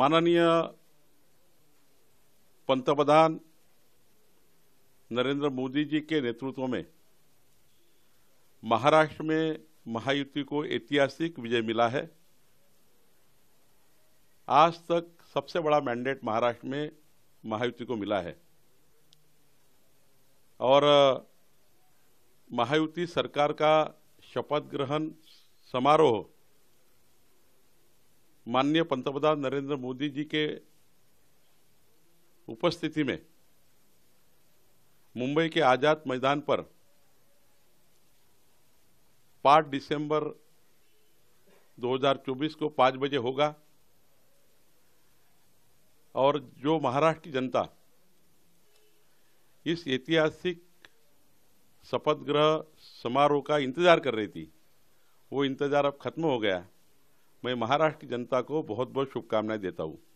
माननीय पंतप्रधान नरेंद्र मोदी जी के नेतृत्व में महाराष्ट्र में महायुति को ऐतिहासिक विजय मिला है आज तक सबसे बड़ा मैंडेट महाराष्ट्र में महायुति को मिला है और महायुति सरकार का शपथ ग्रहण समारोह माननीय पंतप्रधान नरेंद्र मोदी जी के उपस्थिति में मुंबई के आज़ाद मैदान पर पाँच दिसंबर 2024 को पाँच बजे होगा और जो महाराष्ट्र की जनता इस ऐतिहासिक शपथ ग्रह समारोह का इंतज़ार कर रही थी वो इंतज़ार अब खत्म हो गया मैं महाराष्ट्र की जनता को बहुत बहुत शुभकामनाएं देता हूँ